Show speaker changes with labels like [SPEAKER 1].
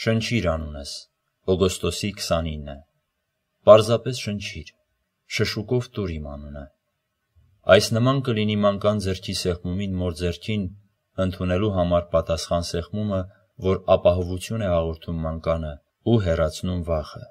[SPEAKER 1] Շնչիր անունս, օգոստոսի 29-ը։ Պարզապես շնչիր, շշուկով տուր իմ անունը։ Այս նման կլինի մանկան ձերքի սեղմումին մոր ձերքին ընդունելու համար պատասխան սեղմումը, որ ապահովություն է հաղորդում մանկանը ու հեռացնում վախը։